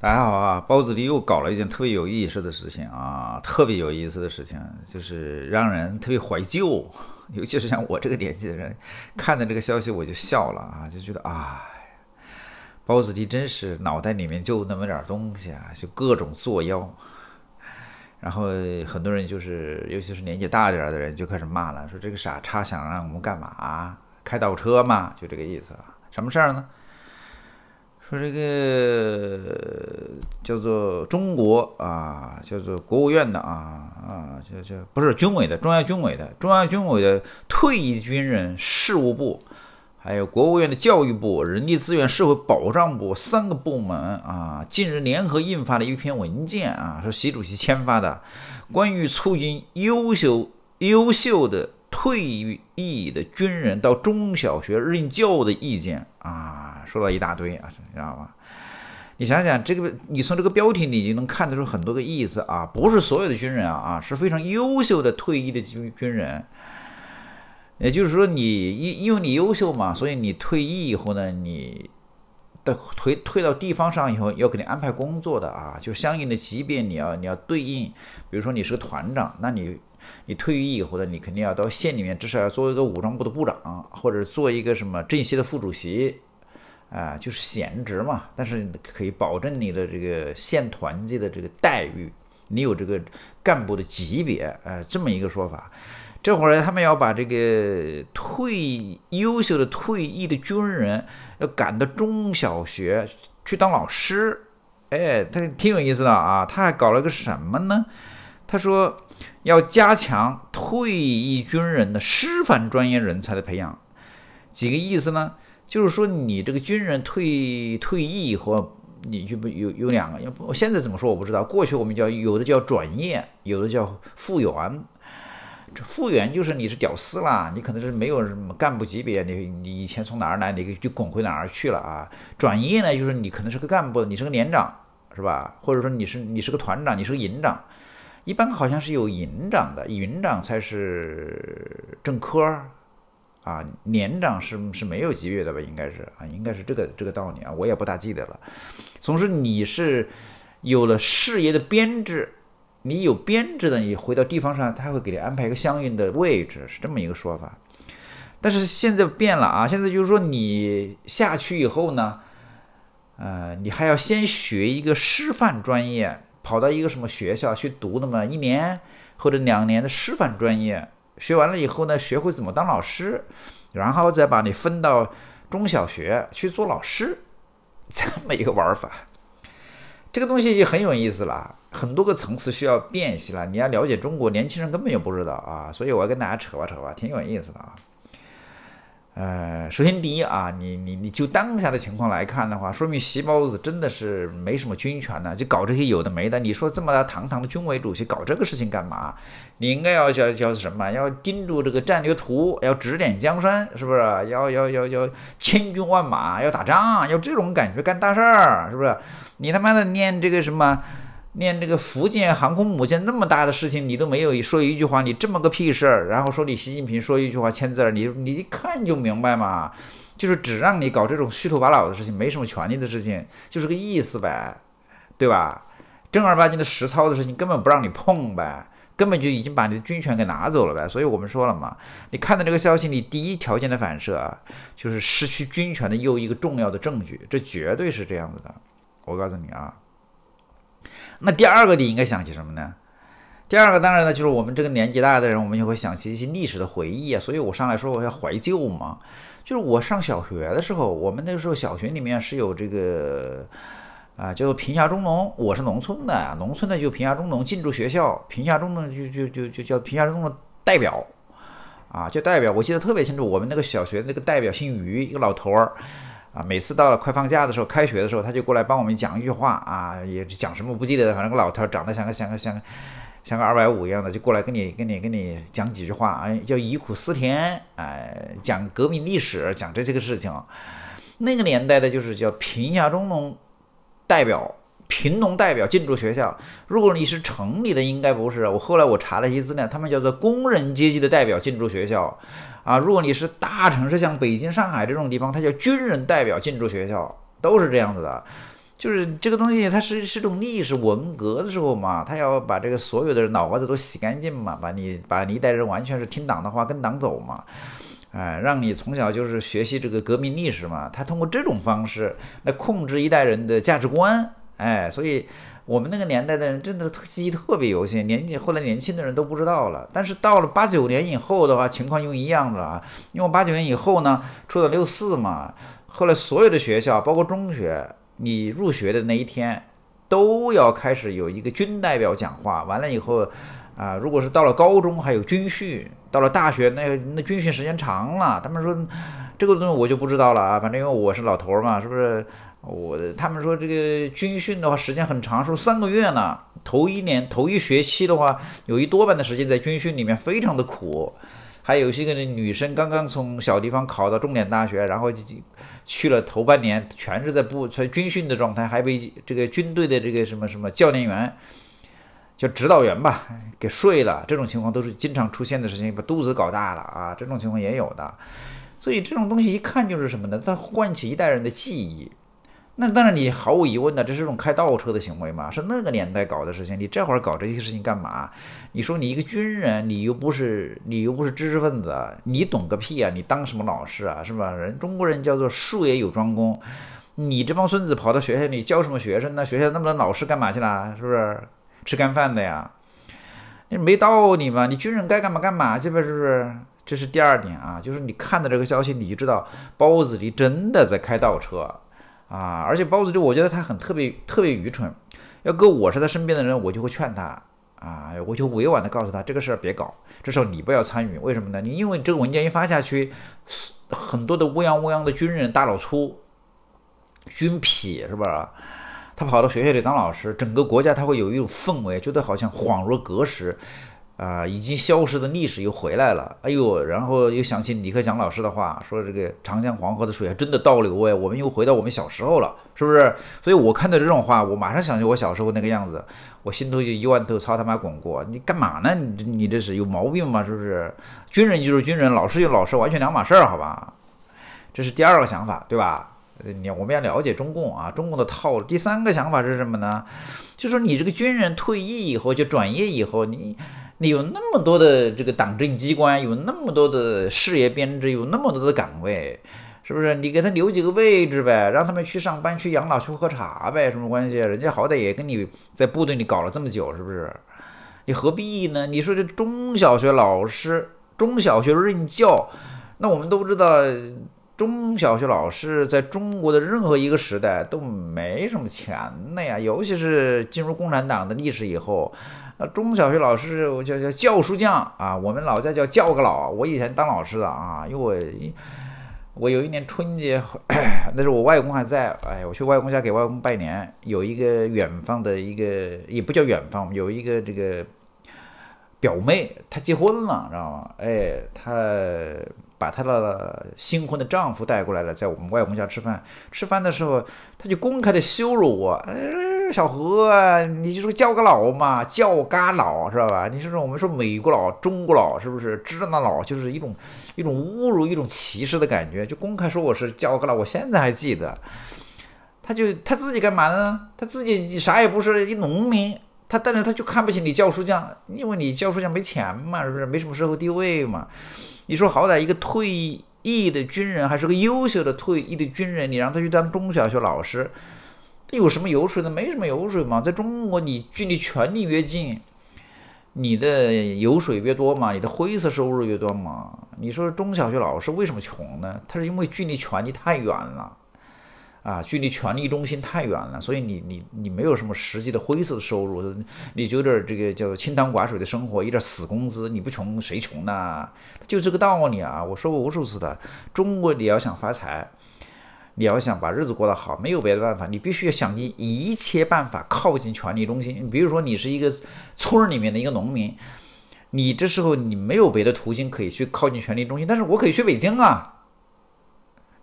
大家好啊，包子弟又搞了一件特别有意思的事情啊，特别有意思的事情，就是让人特别怀旧，尤其是像我这个年纪的人，看到这个消息我就笑了啊，就觉得啊，包子弟真是脑袋里面就那么点东西啊，就各种作妖。然后很多人就是，尤其是年纪大点的人，就开始骂了，说这个傻叉想让我们干嘛？开倒车嘛，就这个意思什么事儿呢？说这个叫做中国啊，叫做国务院的啊啊，叫叫不是军委的中央军委的中央军委的退役军人事务部，还有国务院的教育部、人力资源社会保障部三个部门啊，近日联合印发了一篇文件啊，是习主席签发的，关于促进优秀优秀的退役的军人到中小学任教的意见啊。说了一大堆啊，你知道吗？你想想这个，你从这个标题里就能看得出很多个意思啊。不是所有的军人啊啊，是非常优秀的退役的军军人。也就是说，你因因为你优秀嘛，所以你退役以后呢，你的退退到地方上以后，要给你安排工作的啊，就相应的级别你要你要对应。比如说你是个团长，那你你退役以后呢，你肯定要到县里面，至少要做一个武装部的部长，或者做一个什么政协的副主席。啊，就是闲职嘛，但是可以保证你的这个县团级的这个待遇，你有这个干部的级别，呃，这么一个说法。这会儿呢，他们要把这个退优秀的退役的军人要赶到中小学去当老师，哎，他挺有意思的啊。他还搞了个什么呢？他说要加强退役军人的师范专业人才的培养，几个意思呢？就是说，你这个军人退退役以后，你就不有有两个要不现在怎么说我不知道，过去我们叫有的叫转业，有的叫复员。这复员就是你是屌丝啦，你可能是没有什么干部级别，你你以前从哪儿来，你就滚回哪儿去了啊。转业呢，就是你可能是个干部，你是个连长，是吧？或者说你是你是个团长，你是个营长，一般好像是有营长的，营长才是正科。啊，年长是是没有级别的吧？应该是啊，应该是这个这个道理啊，我也不大记得了。总之，你是有了事业的编制，你有编制的，你回到地方上，他会给你安排一个相应的位置，是这么一个说法。但是现在变了啊，现在就是说你下去以后呢，呃，你还要先学一个师范专业，跑到一个什么学校去读那么一年或者两年的师范专业。学完了以后呢，学会怎么当老师，然后再把你分到中小学去做老师，这么一个玩法，这个东西就很有意思了，很多个层次需要辨析了。你要了解中国年轻人根本就不知道啊，所以我要跟大家扯吧扯吧，挺有意思的啊。呃，首先第一啊，你你你就当下的情况来看的话，说明习包子真的是没什么军权呢，就搞这些有的没的。你说这么大堂堂的军委主席搞这个事情干嘛？你应该要要要什么？要盯住这个战略图，要指点江山，是不是？要要要要千军万马，要打仗，要这种感觉干大事儿，是不是？你他妈的念这个什么？连这个福建航空母舰那么大的事情你都没有说一句话，你这么个屁事儿，然后说你习近平说一句话签字，你你一看就明白嘛，就是只让你搞这种虚头巴脑的事情，没什么权利的事情，就是个意思呗，对吧？正儿八经的实操的事情根本不让你碰呗，根本就已经把你的军权给拿走了呗，所以我们说了嘛，你看到这个消息，你第一条件的反射就是失去军权的又一个重要的证据，这绝对是这样子的，我告诉你啊。那第二个你应该想起什么呢？第二个当然呢，就是我们这个年纪大的人，我们就会想起一些历史的回忆啊。所以我上来说我要怀旧嘛，就是我上小学的时候，我们那个时候小学里面是有这个啊，叫做贫下中农。我是农村的，农村的就贫下中农进驻学校，贫下中农就就就就叫贫下中农代表啊，就代表。我记得特别清楚，我们那个小学那个代表姓于，一个老头儿。啊，每次到了快放假的时候，开学的时候，他就过来帮我们讲一句话啊，也讲什么不记得了，反正个老头，长得像个像个像，像个二百五一样的，就过来跟你跟你跟你讲几句话，哎，叫忆苦思甜，哎，讲革命历史，讲这些个事情。那个年代的，就是叫贫下中农代表。贫农代表进驻学校，如果你是城里的，应该不是。我后来我查了一些资料，他们叫做工人阶级的代表进驻学校，啊，如果你是大城市，像北京、上海这种地方，它叫军人代表进驻学校，都是这样子的。就是这个东西，它是是种历史，文革的时候嘛，他要把这个所有的人脑瓜子都洗干净嘛，把你把你一代人完全是听党的话，跟党走嘛，哎，让你从小就是学习这个革命历史嘛，他通过这种方式来控制一代人的价值观。哎，所以我们那个年代的人真的记忆特别犹新，年纪后来年轻的人都不知道了。但是到了八九年以后的话，情况又一样了啊，因为八九年以后呢，出了六四嘛，后来所有的学校，包括中学，你入学的那一天都要开始有一个军代表讲话。完了以后，啊，如果是到了高中还有军训，到了大学那那军训时间长了，他们说。这个东西我就不知道了啊，反正因为我是老头儿嘛，是不是？我他们说这个军训的话时间很长，说三个月呢。头一年头一学期的话，有一多半的时间在军训里面，非常的苦。还有一些个女生刚刚从小地方考到重点大学，然后就去了头半年全是在部在军训的状态，还被这个军队的这个什么什么教练员叫指导员吧给睡了。这种情况都是经常出现的事情，把肚子搞大了啊，这种情况也有的。所以这种东西一看就是什么呢？它唤起一代人的记忆。那当然，你毫无疑问的，这是一种开倒车的行为嘛，是那个年代搞的事情。你这会儿搞这些事情干嘛？你说你一个军人，你又不是你又不是知识分子，你懂个屁啊！你当什么老师啊？是吧？人中国人叫做术业有专攻，你这帮孙子跑到学校里教什么学生呢？学校那么多老师干嘛去了？是不是吃干饭的呀？你没道理嘛！你军人该干嘛干嘛去呗，是不是？这是第二点啊，就是你看到这个消息，你就知道包子你真的在开倒车，啊，而且包子就我觉得他很特别，特别愚蠢。要搁我是他身边的人，我就会劝他啊，我就委婉的告诉他这个事儿别搞，这时候你不要参与。为什么呢？你因为这个文件一发下去，很多的乌泱乌泱的军人、大老粗、军痞，是吧？他跑到学校里当老师，整个国家他会有一种氛围，觉得好像恍若隔世。啊，已经消失的历史又回来了，哎呦，然后又想起李克强老师的话，说这个长江黄河的水还真的倒流哎，我们又回到我们小时候了，是不是？所以我看到这种话，我马上想起我小时候那个样子，我心头就一万头草他妈滚过，你干嘛呢？你你这是有毛病吗？是不是？军人就是军人，老师就老师，完全两码事儿，好吧？这是第二个想法，对吧？你我们要了解中共啊，中共的套路。第三个想法是什么呢？就说你这个军人退役以后就转业以后，你。你有那么多的这个党政机关，有那么多的事业编制，有那么多的岗位，是不是？你给他留几个位置呗，让他们去上班、去养老、去喝茶呗，什么关系？人家好歹也跟你在部队里搞了这么久，是不是？你何必呢？你说这中小学老师、中小学任教，那我们都知道。中小学老师在中国的任何一个时代都没什么钱的呀，尤其是进入共产党的历史以后，那中小学老师我叫叫教书匠啊，我们老家叫教个老。我以前当老师的啊，因为我一我有一年春节，那时候我外公还在，哎我去外公家给外公拜年，有一个远方的一个也不叫远方，有一个这个表妹，她结婚了，知道吗？哎，她。把她的新婚的丈夫带过来了，在我们外公家吃饭。吃饭的时候，她就公开的羞辱我：“哎，小何，你就是个教个佬嘛，教嘎佬，知道吧？你是说我们说美国佬、中国佬，是不是？知那佬就是一种一种侮辱、一种歧视的感觉，就公开说我是教个佬。我现在还记得。他就他自己干嘛呢？他自己啥也不是，一农民。他但是他就看不起你教书匠，因为你教书匠没钱嘛，是不是？没什么社会地位嘛。你说好歹一个退役的军人，还是个优秀的退役的军人，你让他去当中小学老师，他有什么油水？呢？没什么油水嘛。在中国，你距离权力越近，你的油水越多嘛，你的灰色收入越多嘛。你说中小学老师为什么穷呢？他是因为距离权力太远了。啊，距离权力中心太远了，所以你你你没有什么实际的灰色的收入，你有点这个叫清汤寡水的生活，一点死工资，你不穷谁穷呢？就这个道理啊！我说过无数次的，中国你要想发财，你要想把日子过得好，没有别的办法，你必须要想尽一切办法靠近权力中心。比如说，你是一个村里面的一个农民，你这时候你没有别的途径可以去靠近权力中心，但是我可以去北京啊。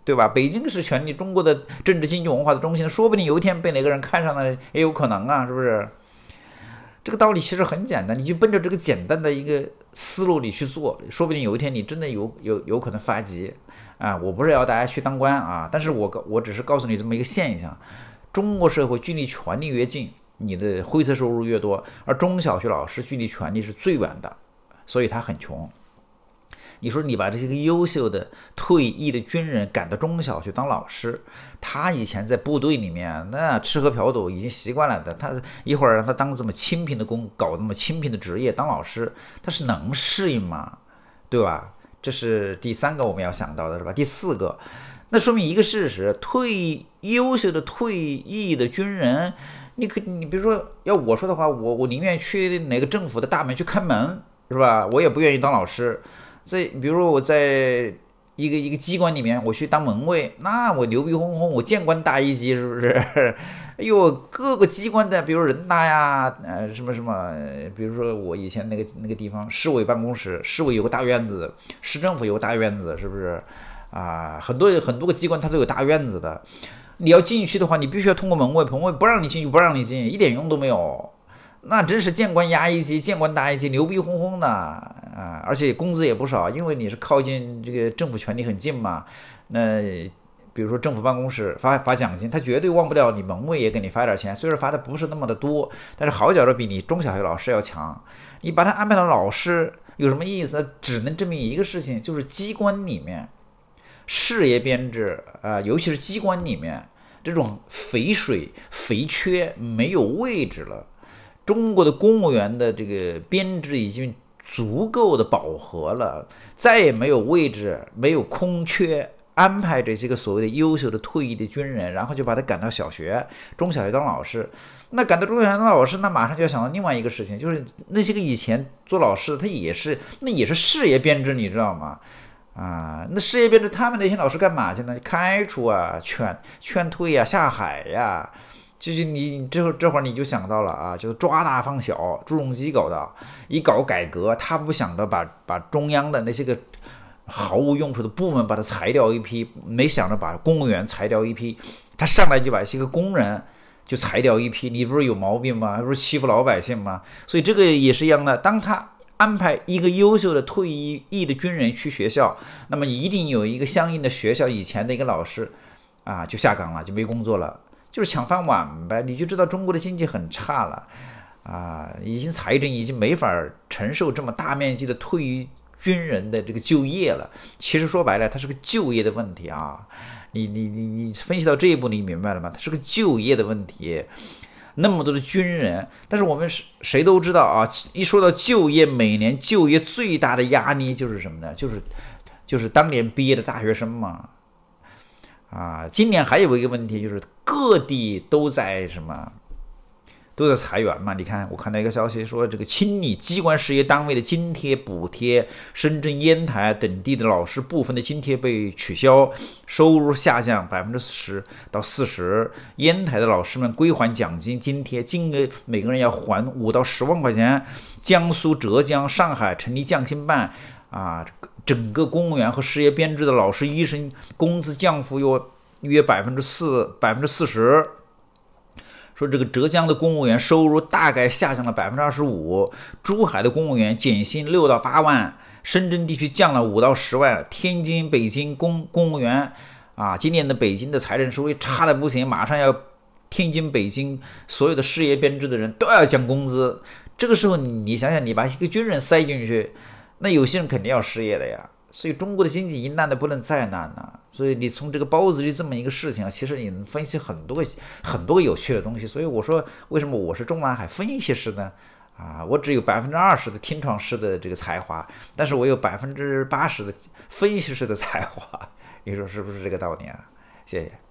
对吧？北京是权力、中国的政治、经济、文化的中心，说不定有一天被哪个人看上了也有可能啊，是不是？这个道理其实很简单，你就奔着这个简单的一个思路你去做，说不定有一天你真的有有有可能发迹啊！我不是要大家去当官啊，但是我告我只是告诉你这么一个现象：中国社会距离权力越近，你的灰色收入越多；而中小学老师距离权力是最远的，所以他很穷。你说你把这些个优秀的退役的军人赶到中小学当老师，他以前在部队里面那吃喝嫖赌已经习惯了的，他一会儿让他当这么清贫的工，搞那么清贫的职业当老师，他是能适应吗？对吧？这是第三个我们要想到的是吧？第四个，那说明一个事实：退优秀的退役的军人，你可你比如说要我说的话，我我宁愿去哪个政府的大门去开门，是吧？我也不愿意当老师。在，比如说我在一个一个机关里面，我去当门卫，那我牛逼哄哄，我见官大一级，是不是？哎呦，各个机关的，比如人大呀，呃，什么什么，比如说我以前那个那个地方市委办公室，市委有个大院子，市政府有个大院子，是不是？啊，很多很多个机关它都有大院子的，你要进去的话，你必须要通过门卫，门卫不让你进去，不让你进，一点用都没有。那真是见官压一级，见官打一级，牛逼哄哄的啊！而且工资也不少，因为你是靠近这个政府权力很近嘛。那比如说政府办公室发发奖金，他绝对忘不了你门卫也给你发点钱，虽然发的不是那么的多，但是好角度比你中小学老师要强。你把他安排到老师有什么意思？只能证明一个事情，就是机关里面事业编制啊，尤其是机关里面这种肥水肥缺没有位置了。中国的公务员的这个编制已经足够的饱和了，再也没有位置，没有空缺安排这些个所谓的优秀的退役的军人，然后就把他赶到小学、中小学当老师。那赶到中小学当老师，那马上就要想到另外一个事情，就是那些个以前做老师的，他也是那也是事业编制，你知道吗？啊，那事业编制，他们那些老师干嘛去呢？开除啊，劝劝退呀，下海呀。就是你，这会儿这会儿你就想到了啊，就是抓大放小，朱镕基搞的。一搞改革，他不想着把把中央的那些个毫无用处的部门把它裁掉一批，没想着把公务员裁掉一批，他上来就把一些个工人就裁掉一批。你不是有毛病吗？不是欺负老百姓吗？所以这个也是一样的。当他安排一个优秀的退役役的军人去学校，那么一定有一个相应的学校以前的一个老师啊，就下岗了，就没工作了。就是抢饭碗呗，你就知道中国的经济很差了，啊，已经财政已经没法承受这么大面积的退役军人的这个就业了。其实说白了，它是个就业的问题啊。你你你你分析到这一步，你明白了吗？它是个就业的问题，那么多的军人。但是我们谁都知道啊，一说到就业，每年就业最大的压力就是什么呢？就是就是当年毕业的大学生嘛。啊，今年还有一个问题就是各地都在什么，都在裁员嘛。你看，我看到一个消息说，这个清理机关事业单位的津贴补贴，深圳、烟台等地的老师部分的津贴被取消，收入下降百分之十到四十。烟台的老师们归还奖金津贴，金额每个人要还五到十万块钱。江苏、浙江、上海成立降薪办。啊，整个公务员和事业编制的老师、医生工资降幅约约百分之四、百分之四十。说这个浙江的公务员收入大概下降了百分之二十五，珠海的公务员减薪六到八万，深圳地区降了五到十万，天津、北京公公务员啊，今年的北京的财政收入差的不行，马上要，天津、北京所有的事业编制的人都要降工资。这个时候你想想，你把一个军人塞进去。那有些人肯定要失业的呀，所以中国的经济已烂的不能再烂了。所以你从这个包子就这么一个事情其实你能分析很多个很多个有趣的东西。所以我说为什么我是中南海分析师呢？啊，我只有百分之二十的听床师的这个才华，但是我有百分之八十的分析师的才华。你说是不是这个道理啊？谢谢。